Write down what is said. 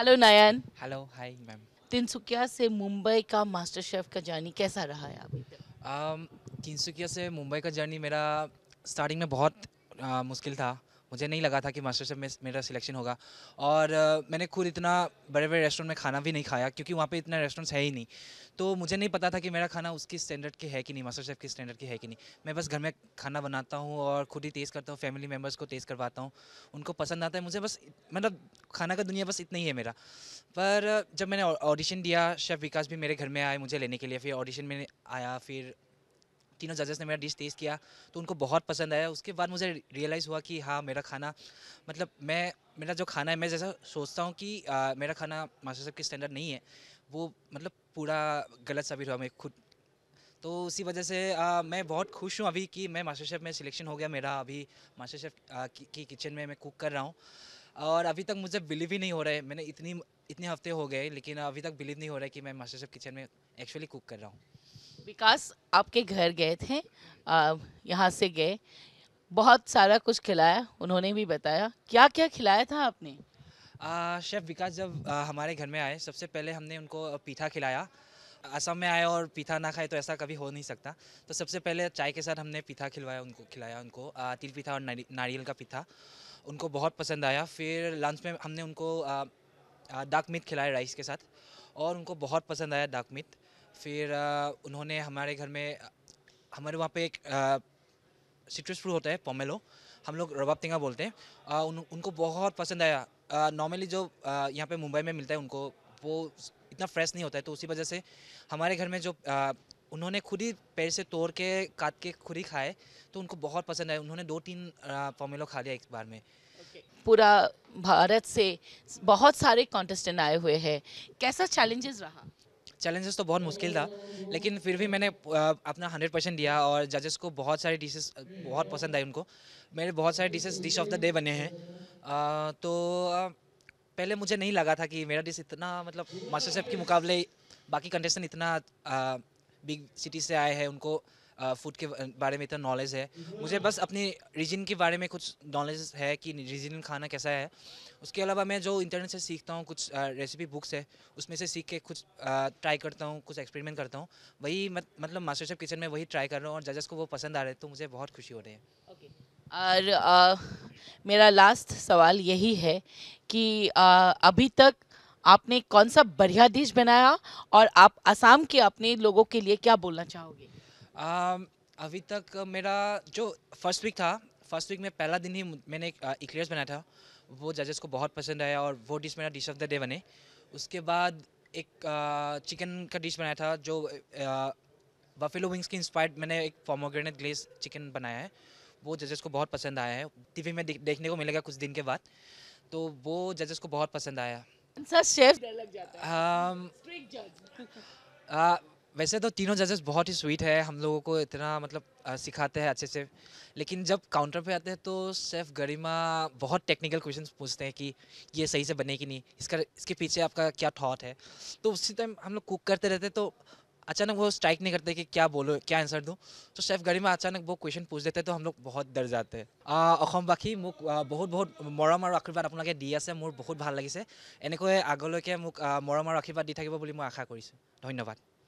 hello Nayan hello hi ma'am Tinsukia से मुंबई का master chef का जर्नी कैसा रहा है अभी तक तिनसुकिया um, से मुंबई का जर्नी मेरा स्टार्टिंग में बहुत uh, मुश्किल था मुझे नहीं लगा था कि मास्टर शेफ में मेरा सिलेक्शन होगा और uh, मैंने खुद इतना बड़े बड़े रेस्टोरेंट में खाना भी नहीं खाया क्योंकि वहाँ पे इतना रेस्टोरेंट्स है ही नहीं तो मुझे नहीं पता था कि मेरा खाना उसकी स्टैंडर्ड के है कि नहीं मास्टर शेफ़ की स्टैंडर्ड के है कि नहीं मैं बस घर में खाना बनाता हूँ और खुद ही टेस्ट करता हूँ फैमिली मेम्बर्स को टेस्ट करवाता हूँ उनको पसंद आता है मुझे बस मतलब खाना का दुनिया बस इतना ही है मेरा पर जब मैंने ऑडिशन दिया शेफ़ विकास भी मेरे घर में आए मुझे लेने के लिए फिर ऑडिशन में आया फिर तीनों जजेस ने मेरा डिश टेस्ट किया तो उनको बहुत पसंद आया उसके बाद मुझे रियलाइज़ हुआ कि हाँ मेरा खाना मतलब मैं मेरा जो खाना है मैं जैसा सोचता हूँ कि आ, मेरा खाना मास्टर साहब के स्टैंडर्ड नहीं है वो मतलब पूरा गलत साबित हुआ मैं खुद तो उसी वजह से आ, मैं बहुत खुश हूँ अभी कि मैं मास्टर शेफ़ में सिलेक्शन हो गया मेरा अभी मास्टर शेफ़ की, की किचन में मैं कुक कर रहा हूँ और अभी तक मुझे बिलीव ही नहीं हो रहा है मैंने इतनी इतने हफ्ते हो गए लेकिन अभी तक बिलीव नहीं हो रहा है कि मैं मास्टर शेफ़ किचन में एक्चुअली कुक कर रहा हूँ विकास आपके घर गए थे यहाँ से गए बहुत सारा कुछ खिलाया उन्होंने भी बताया क्या क्या खिलाया था आपने शेफ़ विकास जब आ, हमारे घर में आए सबसे पहले हमने उनको पीठा खिलाया असम में आए और पीठा ना खाए तो ऐसा कभी हो नहीं सकता तो सबसे पहले चाय के साथ हमने पीठा खिलवाया उनको खिलाया उनको आ, तिल पीठा और नारियल का पीठा उनको बहुत पसंद आया फिर लंच में हमने उनको डार्क मीट खिलाया राइस के साथ और उनको बहुत पसंद आया डार्क मीट फिर उन्होंने हमारे घर में हमारे वहाँ पे एक सिट्रस फ्रूट होता है पोमेलो हम लोग रबाब तिंगा बोलते हैं उन, उनको बहुत पसंद आया नॉर्मली जो यहाँ पे मुंबई में मिलता है उनको वो इतना फ्रेश नहीं होता है तो उसी वजह से हमारे घर में जो आ, उन्होंने खुद ही पैर से तोड़ के काट के खुद ही खाए तो उनको बहुत पसंद आया उन्होंने दो तीन पोमेलो खा लिया एक बार में पूरा भारत से बहुत सारे कॉन्टेस्टेंट आए हुए हैं कैसा चैलेंजेस रहा चैलेंजेस तो बहुत मुश्किल था लेकिन फिर भी मैंने अपना हंड्रेड परसेंट दिया और जजेस को बहुत सारे डिशेस बहुत पसंद आए उनको मेरे बहुत सारे dishes dish of the day बने हैं तो पहले मुझे नहीं लगा था कि मेरा डिश इतना मतलब मास्टर शेफ के मुकाबले बाकी कंटेस्टेंट इतना बिग सिटी से आए हैं उनको फूड के बारे में इतना नॉलेज है मुझे बस अपने रीजन के बारे में कुछ नॉलेज है कि रीजन खाना कैसा है उसके अलावा मैं जो इंटरनेट से सीखता हूँ कुछ रेसिपी बुक्स है उसमें से सीख के कुछ ट्राई करता हूँ कुछ एक्सपेरिमेंट करता हूँ वही मत, मतलब मास्टर शेफ किचन में वही ट्राई कर रहा हूँ और जजेस को वो पसंद आ रहे हैं तो मुझे बहुत खुशी हो रही है और मेरा लास्ट सवाल यही है कि अभी तक आपने कौन सा बढ़िया डिश बनाया और आप असम के अपने लोगों के लिए क्या बोलना चाहोगे Um, अभी तक मेरा जो फर्स्ट वीक था फर्स्ट वीक में पहला दिन ही मैंने एक इक्लियर्स uh, बनाया था वो जजेस को बहुत पसंद आया और वो डिश मेरा डिश ऑफ द डे बने उसके बाद एक चिकन uh, का डिश बनाया था जो बफेलो uh, विंग्स की इंस्पायर्ड मैंने एक फॉमोग्रेनेट ग्लेस चिकन बनाया है वो जजेस को बहुत पसंद आया है टीवी में देखने को मिलेगा कुछ दिन के बाद तो वो जजेस को बहुत पसंद आया सर शेफ लग जाता है um, वैसे तो तीनों जजेस बहुत ही स्वीट है हम लोगों को इतना मतलब सिखाते हैं अच्छे से लेकिन जब काउंटर पे आते हैं तो सेफ गरिमा बहुत टेक्निकल क्वेश्चन पूछते हैं कि ये सही से बने कि नहीं इसका इसके पीछे आपका क्या थॉट है तो उसी टाइम हम लोग कुक करते रहते तो अचानक वो स्ट्राइक नहीं करते कि क्या बोलो क्या आंसर दूँ तो शेफ़ गरिमा अचानक वो क्वेश्चन पूछ देते तो हम लोग बहुत डर जाते हैं बाकी মোক बहुत बहुत मरम और आशीर्वाद अपना दी আছে मोर बहुत भल लगे एनेक আগলৈকে मूक मरम और आशीर्वाद दी थी मैं आशा আশা